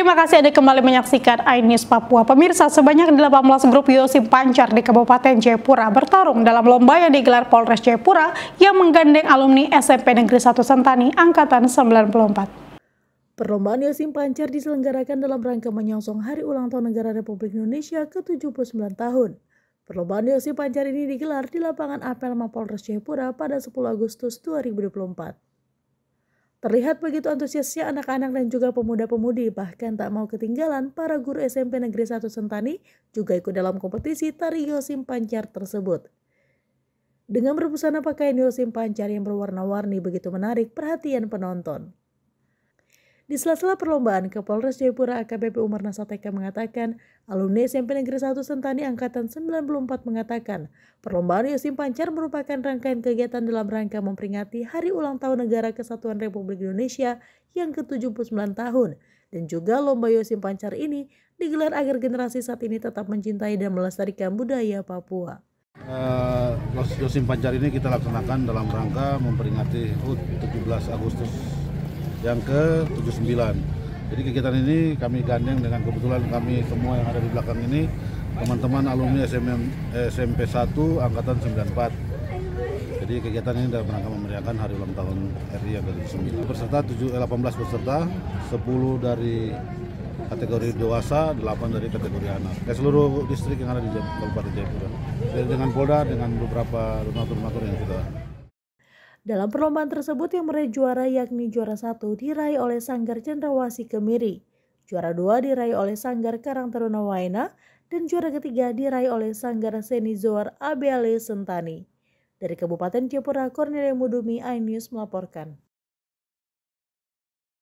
Terima kasih Anda kembali menyaksikan iNews Papua. Pemirsa, sebanyak 18 grup Yosim Pancar di Kabupaten Jayapura bertarung dalam lomba yang digelar Polres Jayapura yang menggandeng alumni SMP Negeri 1 Sentani Angkatan 94. Perlombaan Yosim Pancar diselenggarakan dalam rangka menyongsong Hari Ulang Tahun Negara Republik Indonesia ke-79 tahun. Perlombaan Yosim Pancar ini digelar di lapangan Apel Mapolres Jayapura pada 10 Agustus 2024. Terlihat begitu antusiasnya anak-anak dan juga pemuda-pemudi, bahkan tak mau ketinggalan para guru SMP Negeri 1 Sentani juga ikut dalam kompetisi tari Yosim Pancar tersebut. Dengan berbusana pakaian Yosim Pancar yang berwarna-warni begitu menarik perhatian penonton. Di sela-sela perlombaan, Kapolres Jayapura AKBP Umar Nasateka mengatakan, alumni SMP Negeri 1 Sentani Angkatan 94 mengatakan, perlombaan Yosim Pancar merupakan rangkaian kegiatan dalam rangka memperingati Hari Ulang Tahun Negara Kesatuan Republik Indonesia yang ke-79 tahun. Dan juga lomba Yosim Pancar ini digelar agar generasi saat ini tetap mencintai dan melestarikan budaya Papua. Uh, eh, Yosim Pancar ini kita laksanakan dalam rangka memperingati 17 Agustus yang ke-79. Jadi kegiatan ini kami gandeng dengan kebetulan kami semua yang ada di belakang ini teman-teman alumni SMM, eh, SMP 1 angkatan 94. Jadi kegiatan ini dalam rangka memeriahkan hari ulang tahun RI yang ke-79. Peserta 7, 18 eh, peserta, 10 dari kategori dewasa, 8 dari kategori anak. Dari seluruh distrik yang ada di Kabupaten Jayapura. Dengan Polda, dengan beberapa donatur-donatur yang sudah. Dalam perlombaan tersebut yang meraih juara yakni juara satu diraih oleh Sanggar Cendrawasi Kemiri, juara dua diraih oleh Sanggar Karang Taruna Waina, dan juara ketiga diraih oleh Sanggar Seni Zoar Abeale Sentani. Dari Kabupaten Jayapura, Cornelia Mudumi, iNews melaporkan.